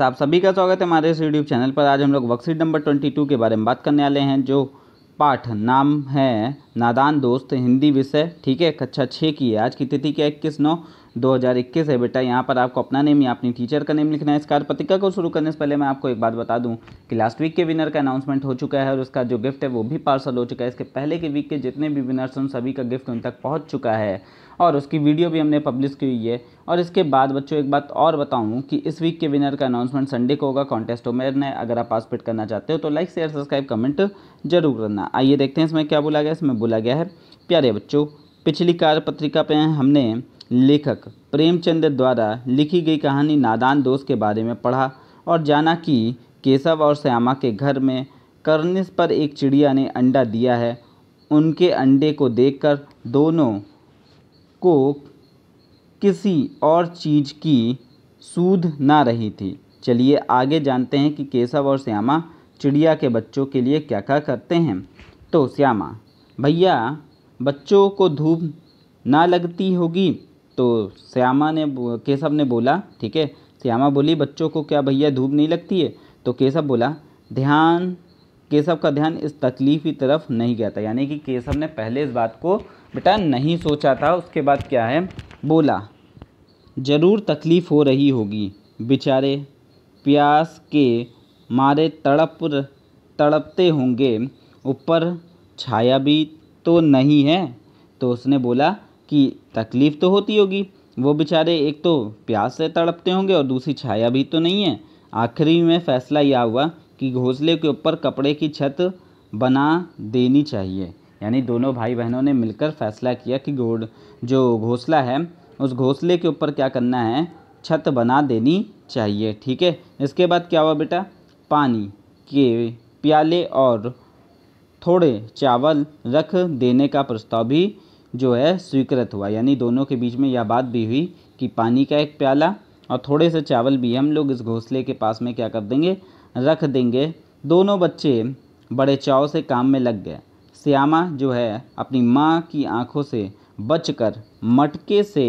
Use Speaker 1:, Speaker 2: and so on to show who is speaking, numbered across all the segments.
Speaker 1: आप सभी का स्वागत है हमारे इस यूट्यूब चैनल पर आज हम लोग वर्कशीट नंबर ट्वेंटी टू के बारे में बात करने वाले हैं जो पाठ नाम है नादान दोस्त हिंदी विषय ठीक है कक्षा छः की है आज की तिथि क्या इक्कीस नौ दो हज़ार इक्कीस है बेटा यहाँ पर आपको अपना नेम या अपनी टीचर का नेम लिखना है इस कार्य को शुरू करने से पहले मैं आपको एक बात बता दूँ कि लास्ट वीक के विनर का अनाउंसमेंट हो चुका है और उसका जो गिफ्ट है वो भी पार्सल हो चुका है इसके पहले के वीक के जितने भी विनर्स हैं उन सभी का गिफ्ट उन तक पहुँच चुका है और उसकी वीडियो भी हमने पब्लिश की हुई है और इसके बाद बच्चों एक बात और बताऊँ कि इस वीक के विनर का अनाउंसमेंट संडे को होगा कॉन्टेस्ट ओमेर ने अगर आप पासपेट करना चाहते हो तो लाइक शेयर सब्सक्राइब कमेंट जरूर करना आइए देखते हैं इसमें क्या बोला गया इसमें बोला गया है प्यारे बच्चों पिछली कार्य पत्रिका पर हमने लेखक प्रेमचंद द्वारा लिखी गई कहानी नादान दोस्त के बारे में पढ़ा और जाना कि केशव और श्यामा के घर में करनिस पर एक चिड़िया ने अंडा दिया है उनके अंडे को देखकर दोनों को किसी और चीज़ की सूध ना रही थी चलिए आगे जानते हैं कि केशव और श्यामा चिड़िया के बच्चों के लिए क्या क्या करते हैं तो श्यामा भैया बच्चों को धूप ना लगती होगी तो श्यामा ने केशव ने बोला ठीक है श्यामा बोली बच्चों को क्या भैया धूप नहीं लगती है तो केशव बोला ध्यान केशव का ध्यान इस तकलीफ की तरफ नहीं गया था यानी कि केशव ने पहले इस बात को बेटा नहीं सोचा था उसके बाद क्या है बोला ज़रूर तकलीफ़ हो रही होगी बेचारे प्यास के मारे तड़प तड़पते होंगे ऊपर छाया भी तो नहीं है तो उसने बोला कि तकलीफ़ तो होती होगी वो बेचारे एक तो प्यास से तड़पते होंगे और दूसरी छाया भी तो नहीं है आखिरी में फ़ैसला यह हुआ कि घोंसले के ऊपर कपड़े की छत बना देनी चाहिए यानी दोनों भाई बहनों ने मिलकर फैसला किया कि घोड़ जो घोंसला है उस घोंसले के ऊपर क्या करना है छत बना देनी चाहिए ठीक है इसके बाद क्या हुआ बेटा पानी के प्याले और थोड़े चावल रख देने का प्रस्ताव भी जो है स्वीकृत हुआ यानी दोनों के बीच में यह बात भी हुई कि पानी का एक प्याला और थोड़े से चावल भी हम लोग इस घोंसले के पास में क्या कर देंगे रख देंगे दोनों बच्चे बड़े चाव से काम में लग गए श्यामा जो है अपनी माँ की आंखों से बचकर मटके से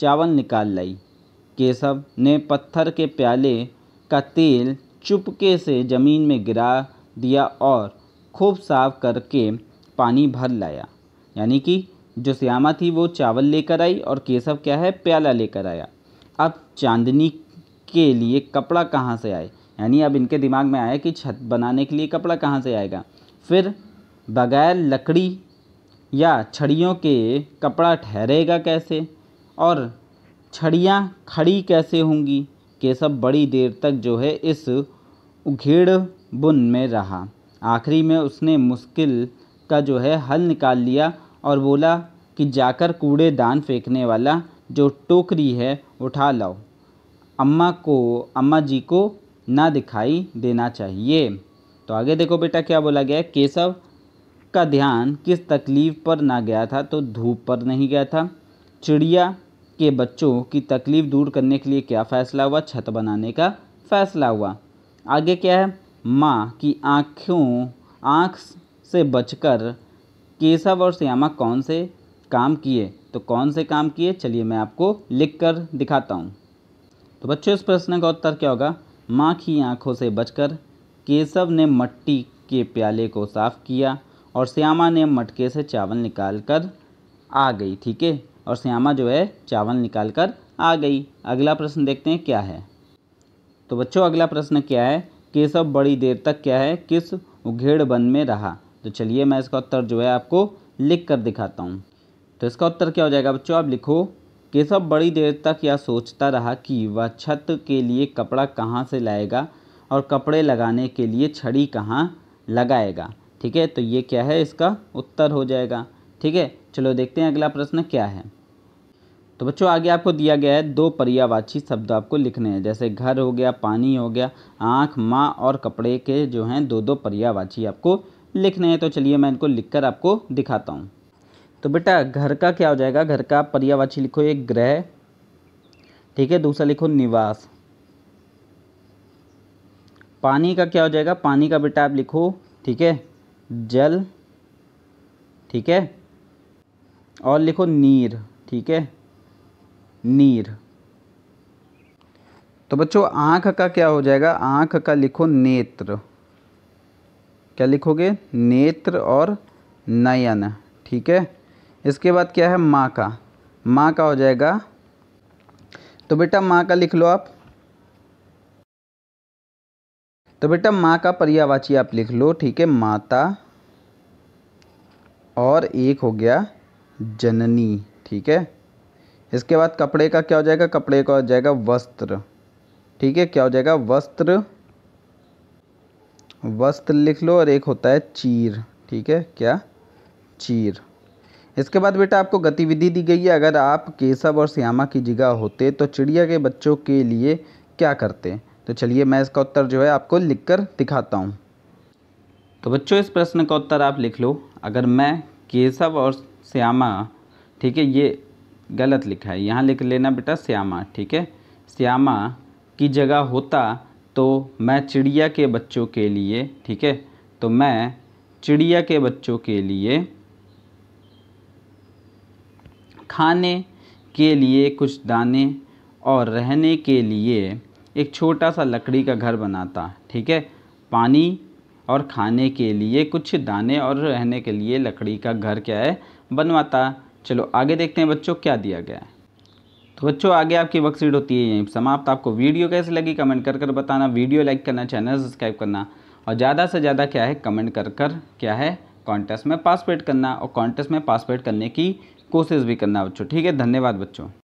Speaker 1: चावल निकाल लाई केशव ने पत्थर के प्याले का तेल चुपके से ज़मीन में गिरा दिया और खूब साफ करके पानी भर लाया यानी कि जो श्यामा थी वो चावल लेकर आई और केशव क्या है प्याला लेकर आया अब चांदनी के लिए कपड़ा कहाँ से आए यानी अब इनके दिमाग में आया कि छत बनाने के लिए कपड़ा कहाँ से आएगा फिर बगैर लकड़ी या छड़ियों के कपड़ा ठहरेगा कैसे और छड़ियाँ खड़ी कैसे होंगी के सब बड़ी देर तक जो है इस उघेड़ बुन में रहा आखिरी में उसने मुश्किल का जो है हल निकाल लिया और बोला कि जाकर कूड़ेदान फेंकने वाला जो टोकरी है उठा लाओ अम्मा को अम्मा जी को ना दिखाई देना चाहिए तो आगे देखो बेटा क्या बोला गया केशव का ध्यान किस तकलीफ़ पर ना गया था तो धूप पर नहीं गया था चिड़िया के बच्चों की तकलीफ़ दूर करने के लिए क्या फ़ैसला हुआ छत बनाने का फ़ैसला हुआ आगे क्या है माँ की आँखों आँख से बचकर केशव और श्यामा कौन से काम किए तो कौन से काम किए चलिए मैं आपको लिख कर दिखाता हूँ तो बच्चों इस प्रश्न का उत्तर क्या होगा माँ की आंखों से बचकर केशव ने मट्टी के प्याले को साफ किया और श्यामा ने मटके से चावल निकाल कर आ गई ठीक है और श्यामा जो है चावल निकाल कर आ गई अगला प्रश्न देखते हैं क्या है तो बच्चों अगला प्रश्न क्या है केशव बड़ी देर तक क्या है किस उघेड़ बन में रहा तो चलिए मैं इसका उत्तर जो है आपको लिख कर दिखाता हूँ तो इसका उत्तर क्या हो जाएगा बच्चों आप लिखो केशव बड़ी देर तक यह सोचता रहा कि वह छत के लिए कपड़ा कहाँ से लाएगा और कपड़े लगाने के लिए छड़ी कहाँ लगाएगा ठीक है तो ये क्या है इसका उत्तर हो जाएगा ठीक है चलो देखते हैं अगला प्रश्न क्या है तो बच्चों आगे आपको दिया गया है दो पर्यावाची शब्द आपको लिखने हैं जैसे घर हो गया पानी हो गया आँख माँ और कपड़े के जो हैं दो दो पर्यावाची आपको लिखने हैं तो चलिए मैं इनको लिखकर आपको दिखाता हूँ तो बेटा घर का क्या हो जाएगा घर का पर्यावाची लिखो एक ग्रह ठीक है दूसरा लिखो निवास पानी का क्या हो जाएगा पानी का बेटा आप लिखो ठीक है जल ठीक है और लिखो नीर ठीक है नीर तो बच्चों आँख का क्या हो जाएगा आँख का लिखो नेत्र क्या लिखोगे नेत्र और नयन ठीक है इसके बाद क्या है माँ का माँ का हो जाएगा तो बेटा माँ का लिख लो आप तो बेटा माँ का पर्यावाची आप लिख लो ठीक है माता और एक हो गया जननी ठीक है इसके बाद कपड़े का क्या हो जाएगा कपड़े का हो जाएगा वस्त्र ठीक है क्या हो जाएगा वस्त्र वस्त्र लिख लो और एक होता है चीर ठीक है क्या चीर इसके बाद बेटा आपको गतिविधि दी गई है अगर आप केशव और श्यामा की जगह होते तो चिड़िया के बच्चों के लिए क्या करते तो चलिए मैं इसका उत्तर जो है आपको लिख कर दिखाता हूँ तो बच्चों इस प्रश्न का उत्तर आप लिख लो अगर मैं केशव और श्यामा ठीक है ये गलत लिखा है यहाँ लिख लेना बेटा श्यामा ठीक है श्यामा की जगह होता तो मैं चिड़िया के बच्चों के लिए ठीक है तो मैं चिड़िया के बच्चों के लिए खाने के लिए कुछ दाने और रहने के लिए एक छोटा सा लकड़ी का घर बनाता ठीक है पानी और खाने के लिए कुछ दाने और रहने के लिए लकड़ी का घर क्या है बनवाता चलो आगे देखते हैं बच्चों क्या दिया गया है तो बच्चों आगे आपकी वर्कशीट होती है यहीं समाप्त आपको वीडियो कैसे लगी कमेंट कर कर बताना वीडियो लाइक करना चैनल सब्सक्राइब करना और ज़्यादा से ज़्यादा क्या है कमेंट कर कर क्या है कॉन्टेस्ट में पासपेट करना और कॉन्टेस्ट में पासपेट करने की कोशिश भी करना बच्चों ठीक है धन्यवाद बच्चों